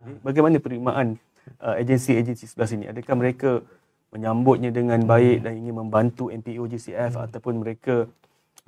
Hmm? Bagaimana penerimaan uh, agensi-agensi sebelah sini? Adakah mereka menyambutnya dengan baik dan ingin membantu MPO GCF hmm. ataupun mereka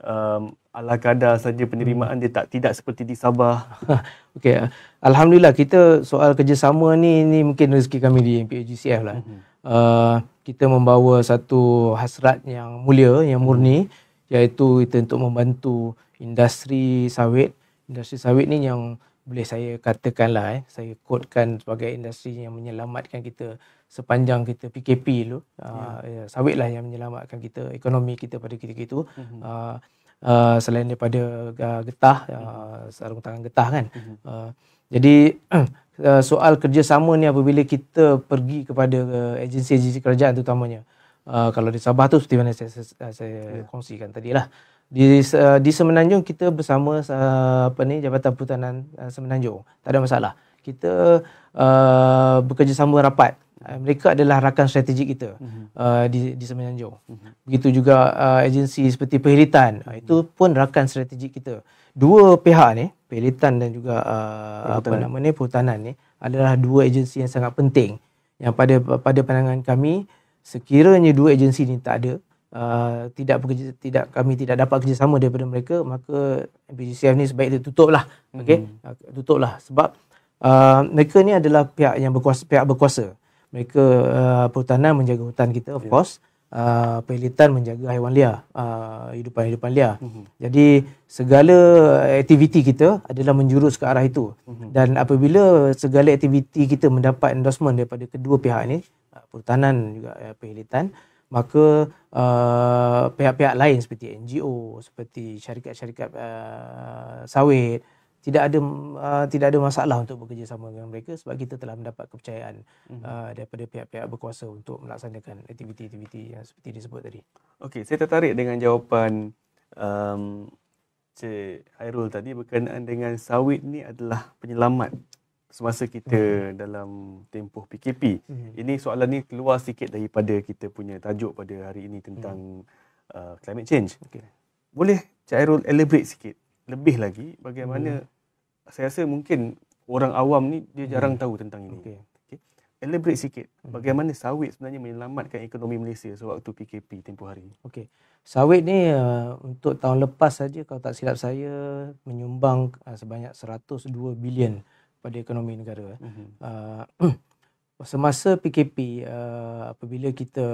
um, ala kadar saja penerimaan dia tak tidak seperti di Sabah. Okey. Alhamdulillah kita soal kerjasama ni ni mungkin rezeki kami di MPO GCF lah. Hmm. Uh, kita membawa satu hasrat yang mulia, yang murni hmm. iaitu kita untuk membantu industri sawit. Industri sawit ni yang boleh saya katakanlah eh saya kodkan sebagai industri yang menyelamatkan kita sepanjang kita PKP dulu yeah. uh, ya. ya, sawitlah yang menyelamatkan kita ekonomi kita pada ketika itu mm-hmm. uh, uh, selain daripada uh, getah uh, sarung tangan getah kan mm-hmm. uh, jadi uh, soal kerjasama ni apabila kita pergi kepada uh, agensi-agensi kerajaan terutamanya uh, kalau di Sabah tu seperti mana saya saya, saya yeah. kongsikan tadilah uh, di uh, di Semenanjung kita bersama uh, apa ni Jabatan Perhutanan uh, Semenanjung. Tak ada masalah. Kita uh, bekerjasama rapat. Uh, mereka adalah rakan strategik kita uh, di di Semenanjung. Mhm. Begitu juga uh, agensi seperti Perhiritan uh, itu pun rakan strategik kita. Dua pihak ni, Perhiritan dan juga uh, apa nama ni Perhutanan ni adalah dua agensi yang sangat penting yang pada pada pandangan kami sekiranya dua agensi ni tak ada uh, tidak bekerja, tidak kami tidak dapat kerjasama daripada mereka maka MPGCF ni sebaik dia tutuplah okey hmm. uh, tutuplah sebab uh, mereka ni adalah pihak yang berkuasa pihak berkuasa mereka uh, perhutanan menjaga hutan kita of yeah. course Uh, pelitan menjaga haiwan liar, uh, hidupan-hidupan uh, liar. Mm-hmm. Jadi segala aktiviti kita adalah menjurus ke arah itu. Mm-hmm. Dan apabila segala aktiviti kita mendapat endorsement daripada kedua pihak ini, uh, perhutanan juga uh, pelitan, uh, maka uh, pihak-pihak lain seperti NGO seperti syarikat-syarikat uh, sawit tidak ada uh, tidak ada masalah untuk bekerjasama dengan mereka sebab kita telah mendapat kepercayaan mhm. uh, daripada pihak-pihak berkuasa untuk melaksanakan aktiviti-aktiviti yang seperti disebut tadi. Okey, saya tertarik dengan jawapan um, Cik Hairul tadi berkenaan dengan sawit ni adalah penyelamat semasa kita hmm. dalam tempoh PKP. Hmm. Ini soalan ni keluar sikit daripada kita punya tajuk pada hari ini tentang hmm. uh, climate change. Okay. Boleh Cairul elaborate sikit lebih lagi bagaimana hmm. saya rasa mungkin orang awam ni dia jarang hmm. tahu tentang ini. Okay. Okay. Elaborate sikit hmm. bagaimana sawit sebenarnya menyelamatkan ekonomi Malaysia sewaktu PKP tempoh hari. Okay, Sawit ni uh, untuk tahun lepas saja kalau tak silap saya menyumbang uh, sebanyak 102 bilion. Hmm pada ekonomi negara. Mm-hmm. Uh, semasa PKP uh, ah, apabila kita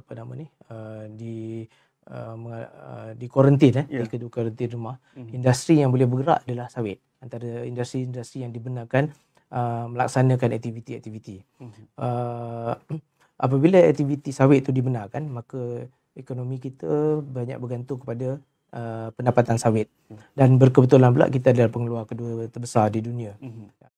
apa nama ni uh, di uh, di kuarantin eh yeah. di kuarantin rumah mm-hmm. industri yang boleh bergerak adalah sawit antara industri-industri yang dibenarkan uh, melaksanakan aktiviti-aktiviti. Mm-hmm. Uh, apabila aktiviti sawit itu dibenarkan maka ekonomi kita banyak bergantung kepada uh, pendapatan sawit. Dan berkebetulan pula kita adalah pengeluar kedua terbesar di dunia. Mm-hmm.